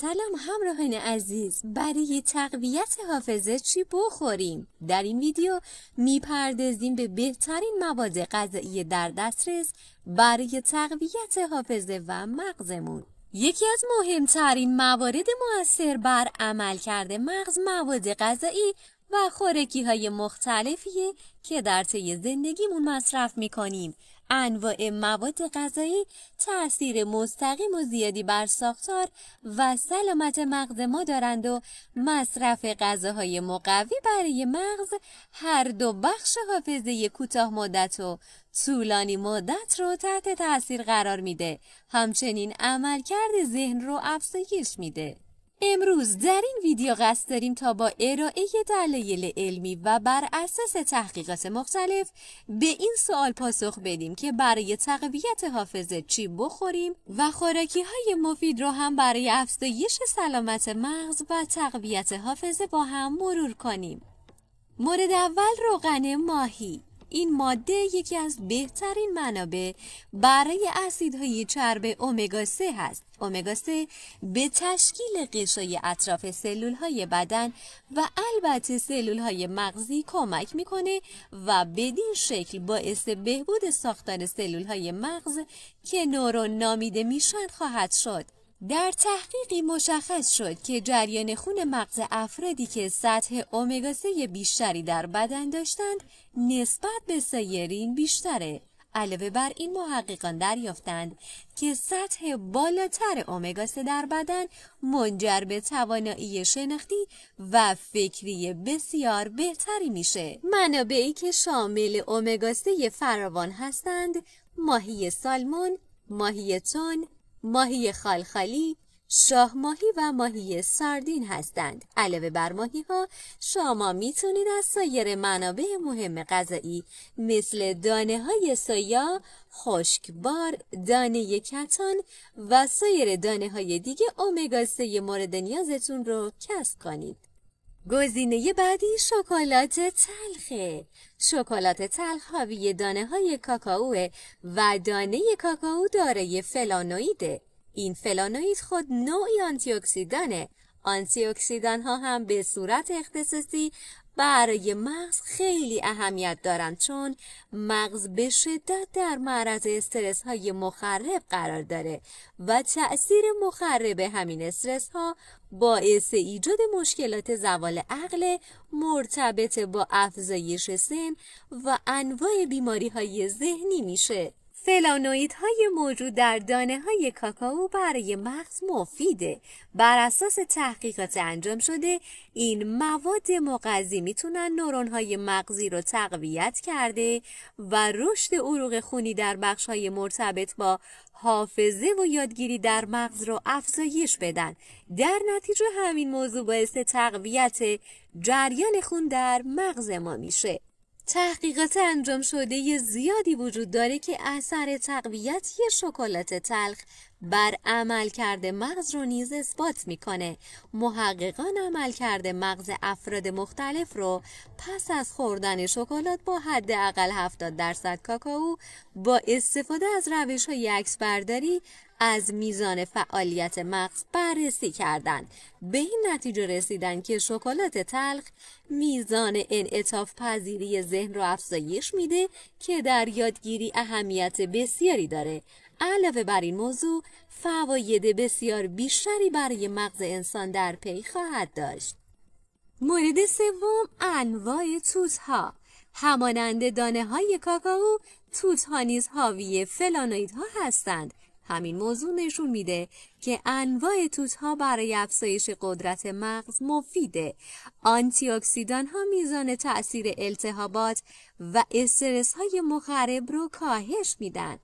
سلام همراهان عزیز برای تقویت حافظه چی بخوریم در این ویدیو میپردازیم به بهترین مواد غذایی در دسترس برای تقویت حافظه و مغزمون یکی از مهمترین موارد موثر بر عملکرد مغز مواد غذایی و خورکی های مختلفیه که در طی زندگیمون مصرف میکنیم انواع مواد غذایی تأثیر مستقیم و زیادی بر ساختار و سلامت مغز ما دارند و مصرف غذاهای مقوی برای مغز هر دو بخش حافظه کوتاه مدت و طولانی مدت رو تحت تاثیر قرار میده همچنین عملکرد ذهن رو افزایش میده امروز در این ویدیو قصد داریم تا با ارائه دلایل علمی و بر اساس تحقیقات مختلف به این سوال پاسخ بدیم که برای تقویت حافظه چی بخوریم و خوراکی های مفید رو هم برای افزایش سلامت مغز و تقویت حافظه با هم مرور کنیم مورد اول روغن ماهی این ماده یکی از بهترین منابع برای اسیدهای چرب اومگا 3 است اومگا 3 به تشکیل قشای اطراف سلول های بدن و البته سلول های مغزی کمک میکنه و بدین شکل باعث بهبود ساختار سلول های مغز که نورون نامیده میشن خواهد شد. در تحقیقی مشخص شد که جریان خون مغز افرادی که سطح امگا 3 بیشتری در بدن داشتند نسبت به سایرین بیشتره. علاوه بر این محققان دریافتند که سطح بالاتر امگا 3 در بدن منجر به توانایی شناختی و فکری بسیار بهتری میشه. منابعی که شامل امگا 3 فراوان هستند ماهی سالمون، ماهی تون، ماهی خالخالی، شاه ماهی و ماهی ساردین هستند. علاوه بر ماهی ها شما میتونید از سایر منابع مهم غذایی مثل دانه های سایا، خشکبار، دانه کتان و سایر دانه های دیگه امگا 3 مورد نیازتون رو کسب کنید. گزینه بعدی شکلات تلخه شکلات تلخ حاوی دانه های کاکائو و دانه کاکائو دارای فلانویده این فلانوئید خود نوعی آنتی اکسیدانه آنتی اکسیدان ها هم به صورت اختصاصی برای مغز خیلی اهمیت دارند چون مغز به شدت در معرض استرس های مخرب قرار داره و تأثیر مخرب همین استرس ها باعث ایجاد مشکلات زوال عقل مرتبط با افزایش سن و انواع بیماری های ذهنی میشه فلانوید های موجود در دانه های کاکائو برای مغز مفیده بر اساس تحقیقات انجام شده این مواد مغذی میتونن نورون های مغزی رو تقویت کرده و رشد عروق خونی در بخش های مرتبط با حافظه و یادگیری در مغز رو افزایش بدن در نتیجه همین موضوع باعث تقویت جریان خون در مغز ما میشه تحقیقات انجام شده زیادی وجود داره که اثر تقویت یه شکلات تلخ بر عمل کرده مغز رو نیز اثبات میکنه محققان عمل کرده مغز افراد مختلف رو پس از خوردن شکلات با حداقل 70 درصد کاکائو با استفاده از روش های عکس برداری از میزان فعالیت مغز بررسی کردند به این نتیجه رسیدند که شکلات تلخ میزان انعطاف پذیری ذهن را افزایش میده که در یادگیری اهمیت بسیاری داره علاوه بر این موضوع فواید بسیار بیشتری برای مغز انسان در پی خواهد داشت مورد سوم انواع توتها همانند دانه های کاکائو توت ها نیز حاوی فلانوید ها هستند همین موضوع نشون میده که انواع توت ها برای افزایش قدرت مغز مفیده. آنتی ها میزان تاثیر التهابات و استرس های مخرب رو کاهش میدن.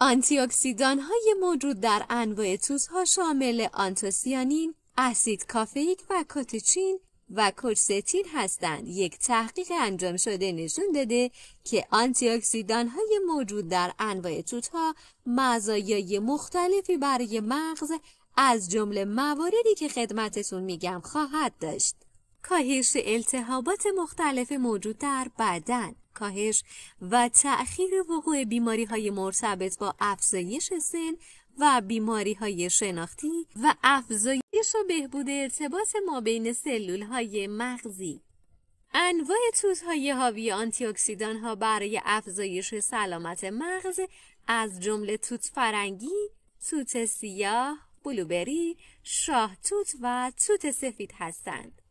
آنتی های موجود در انواع توت ها شامل آنتوسیانین، اسید کافئیک و کاتچین، و کورستین هستند یک تحقیق انجام شده نشون داده که آنتی های موجود در انواع توت ها مزایای مختلفی برای مغز از جمله مواردی که خدمتتون میگم خواهد داشت کاهش التهابات مختلف موجود در بدن کاهش و تأخیر وقوع بیماری های مرتبط با افزایش سن و بیماری های شناختی و افزایش و بهبود ارتباط ما بین سلول های مغزی انواع توت های حاوی آنتی ها برای افزایش سلامت مغز از جمله توت فرنگی، توت سیاه، بلوبری، شاه توت و توت سفید هستند.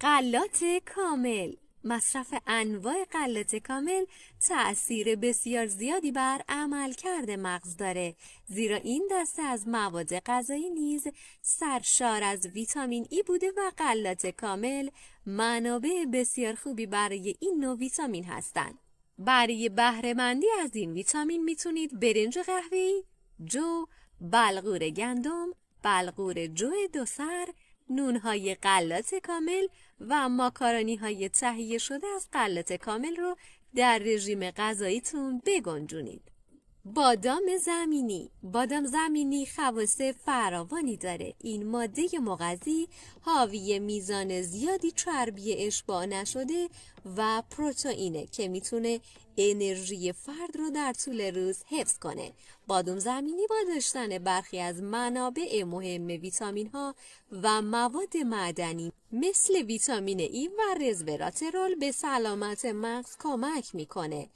قلات کامل مصرف انواع غلات کامل تأثیر بسیار زیادی بر عملکرد مغز داره زیرا این دسته از مواد غذایی نیز سرشار از ویتامین ای بوده و غلات کامل منابع بسیار خوبی برای این نوع ویتامین هستند برای بهرهمندی از این ویتامین میتونید برنج قهوه‌ای، جو، بلغور گندم، بلغور جو دو سر، های قلات کامل و ماکارانی های تهیه شده از قلات کامل رو در رژیم غذاییتون بگنجونید. بادام زمینی بادام زمینی خواص فراوانی داره این ماده مغذی حاوی میزان زیادی چربی اشباع نشده و پروتئینه که میتونه انرژی فرد رو در طول روز حفظ کنه بادام زمینی با داشتن برخی از منابع مهم ویتامین ها و مواد معدنی مثل ویتامین ای و رزوراترول به سلامت مغز کمک میکنه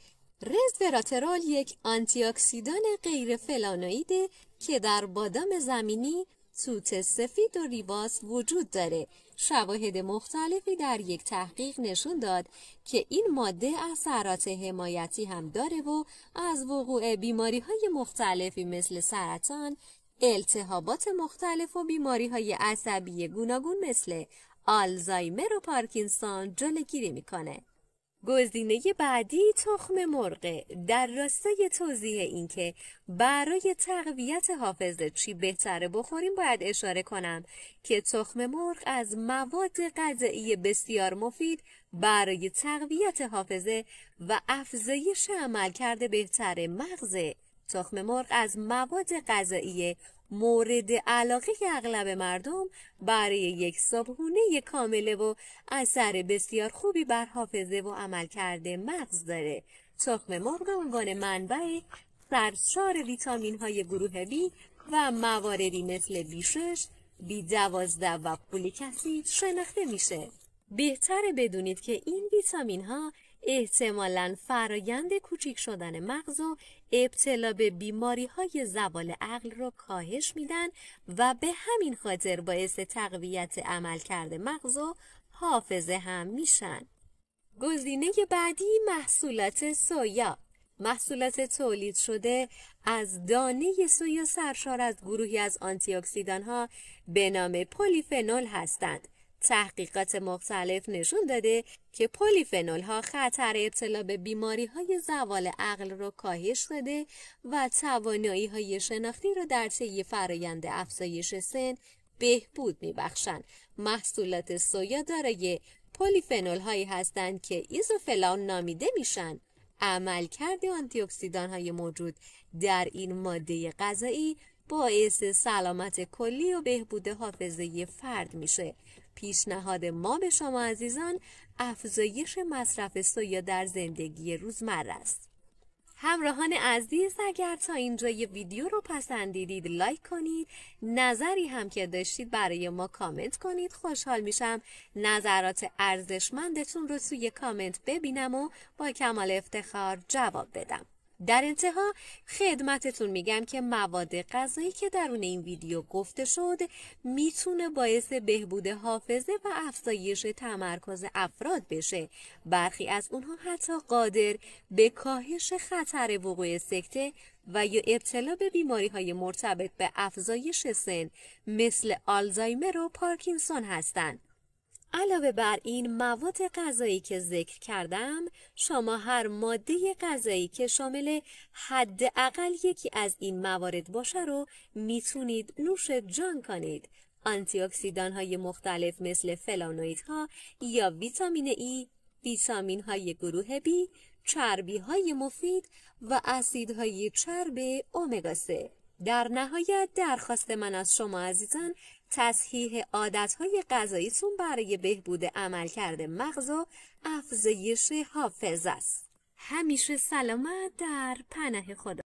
رزوراترول یک آنتی اکسیدان غیر فلانویده که در بادام زمینی توت سفید و ریواس وجود داره شواهد مختلفی در یک تحقیق نشون داد که این ماده اثرات حمایتی هم داره و از وقوع بیماری های مختلفی مثل سرطان، التهابات مختلف و بیماری های عصبی گوناگون مثل آلزایمر و پارکینسون جلوگیری میکنه. گزینه بعدی تخم مرغ در راستای توضیح اینکه برای تقویت حافظه چی بهتره بخوریم باید اشاره کنم که تخم مرغ از مواد غذایی بسیار مفید برای تقویت حافظه و افزایش عملکرد بهتر مغزه. تخم مرغ از مواد غذایی مورد علاقه اغلب مردم برای یک صبحونه کامله و اثر بسیار خوبی بر حافظه و کرده مغز داره تخم مرغ عنوان منبع سرشار ویتامین های گروه B و مواردی مثل بیشش، بی دوازده و پولیکسی شناخته میشه بهتره بدونید که این ویتامین ها احتمالا فرایند کوچیک شدن مغز و ابتلا به بیماری های زوال عقل را کاهش میدن و به همین خاطر باعث تقویت عملکرد مغز و حافظه هم میشن. گزینه بعدی محصولات سویا محصولات تولید شده از دانه سویا سرشار از گروهی از آنتی ها به نام پلیفنول هستند تحقیقات مختلف نشون داده که پولیفنول ها خطر ابتلا به بیماری های زوال عقل را کاهش داده و توانایی های شناختی را در طی فرایند افزایش سن بهبود میبخشند. محصولات سویا دارای پولیفنول هایی هستند که ایزوفلان نامیده میشن. عملکرد آنتی های موجود در این ماده غذایی باعث سلامت کلی و بهبود حافظه فرد میشه. پیشنهاد ما به شما عزیزان افزایش مصرف سویا در زندگی روزمره است. همراهان عزیز اگر تا اینجا یه ویدیو رو پسندیدید لایک کنید نظری هم که داشتید برای ما کامنت کنید خوشحال میشم نظرات ارزشمندتون رو توی کامنت ببینم و با کمال افتخار جواب بدم در انتها خدمتتون میگم که مواد غذایی که درون این ویدیو گفته شد میتونه باعث بهبود حافظه و افزایش تمرکز افراد بشه برخی از اونها حتی قادر به کاهش خطر وقوع سکته و یا ابتلا به بیماری های مرتبط به افزایش سن مثل آلزایمر و پارکینسون هستند علاوه بر این مواد غذایی که ذکر کردم شما هر ماده غذایی که شامل حداقل یکی از این موارد باشه رو میتونید نوش جان کنید آنتی های مختلف مثل فلانوید ها یا ویتامین ای ویتامین های گروه بی چربی های مفید و اسید های چرب امگا 3 در نهایت درخواست من از شما عزیزان تصحیح عادتهای غذاییتون برای بهبود عملکرد مغز و افزایش حافظ است همیشه سلامت در پناه خدا